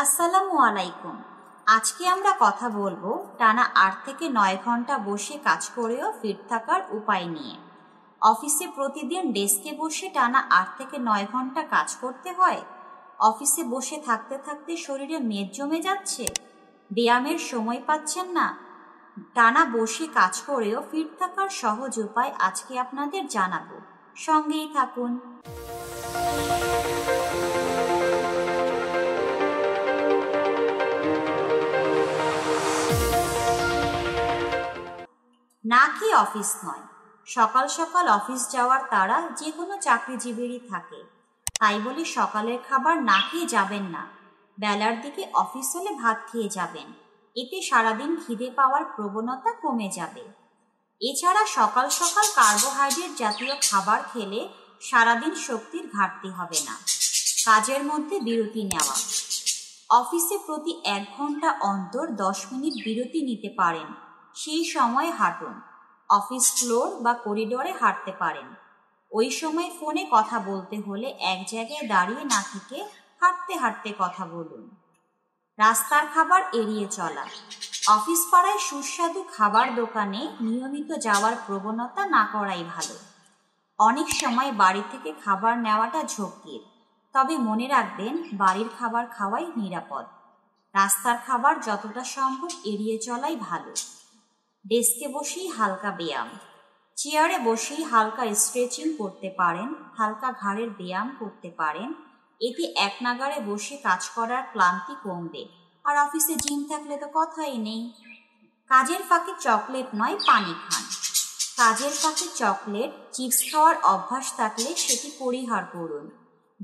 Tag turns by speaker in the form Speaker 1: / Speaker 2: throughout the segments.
Speaker 1: আসসালামু আলাইকুম আজকে আমরা কথা বলবো টানা আট থেকে নয় ঘন্টা বসে কাজ করেও ফিট থাকার উপায় নিয়ে অফিসে প্রতিদিন ডেস্কে বসে টানা আট থেকে নয় ঘন্টা কাজ করতে হয় অফিসে বসে থাকতে থাকতে শরীরে মেদ জমে যাচ্ছে ব্যায়ামের সময় পাচ্ছেন না টানা বসে কাজ করেও ফিট থাকার সহজ উপায় আজকে আপনাদের জানাবো সঙ্গেই থাকুন না কি অফিস নয় সকাল সকাল অফিস যাওয়ার তারা যে কোনো চাকরিজীবীরই থাকে তাই বলে সকালের খাবার না খেয়ে যাবেন না বেলার দিকে অফিস হলে ভাত খেয়ে যাবেন এতে সারাদিন খিদে পাওয়ার প্রবণতা কমে যাবে এছাড়া সকাল সকাল কার্বোহাইড্রেট জাতীয় খাবার খেলে সারাদিন শক্তির ঘাটতি হবে না কাজের মধ্যে বিরতি নেওয়া অফিসে প্রতি এক ঘন্টা অন্তর দশ মিনিট বিরতি নিতে পারেন সেই সময় হাঁটুন অফিস ফ্লোর বা করিডোরে হাঁটতে পারেন ওই সময় ফোনে কথা বলতে হলে এক জায়গায় দাঁড়িয়ে না থেকে হাঁটতে হাঁটতে কথা বলুন রাস্তার খাবার এড়িয়ে চলা অফিস পাড়ায় সুস্বাদু খাবার দোকানে নিয়মিত যাওয়ার প্রবণতা না করাই ভালো অনেক সময় বাড়ি থেকে খাবার নেওয়াটা ঝক্কির তবে মনে রাখবেন বাড়ির খাবার খাওয়াই নিরাপদ রাস্তার খাবার যতটা সম্ভব এড়িয়ে চলাই ভালো ডেস্কে বসেই হালকা ব্যায়াম চেয়ারে বসেই হালকা স্ট্রেচিং করতে পারেন হালকা ঘাড়ের ব্যায়াম করতে পারেন এতে এক নাগারে বসে কাজ করার ক্লান্তি কমবে আর অফিসে জিম থাকলে তো কথাই নেই কাজের ফাঁকে চকলেট নয় পানি খান কাজের ফাঁকে চকলেট চিপস খাওয়ার অভ্যাস থাকলে সেটি পরিহার করুন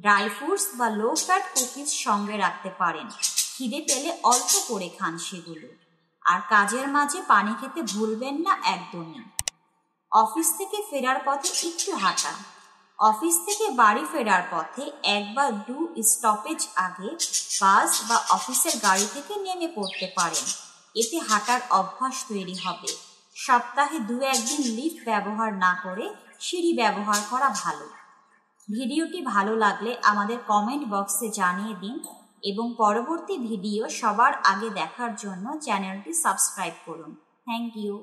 Speaker 1: ড্রাই ফ্রুটস বা লো ফ্যাট কুকিজ সঙ্গে রাখতে পারেন খিদে পেলে অল্প করে খান সেগুলো আর কাজের মাঝে পানি খেতে ভুলবেন না একদমই অফিস থেকে ফেরার পথে একটু হাঁটা অফিস থেকে বাড়ি ফেরার পথে এক বা দু স্টপেজ আগে বাস বা অফিসের গাড়ি থেকে নেমে পড়তে পারেন এতে হাঁটার অভ্যাস তৈরি হবে সপ্তাহে দু একদিন লিফট ব্যবহার না করে সিঁড়ি ব্যবহার করা ভালো ভিডিওটি ভালো লাগলে আমাদের কমেন্ট বক্সে জানিয়ে দিন এবং পরবর্তী ভিডিও সবার আগে দেখার জন্য চ্যানেলটি সাবস্ক্রাইব করুন থ্যাংক ইউ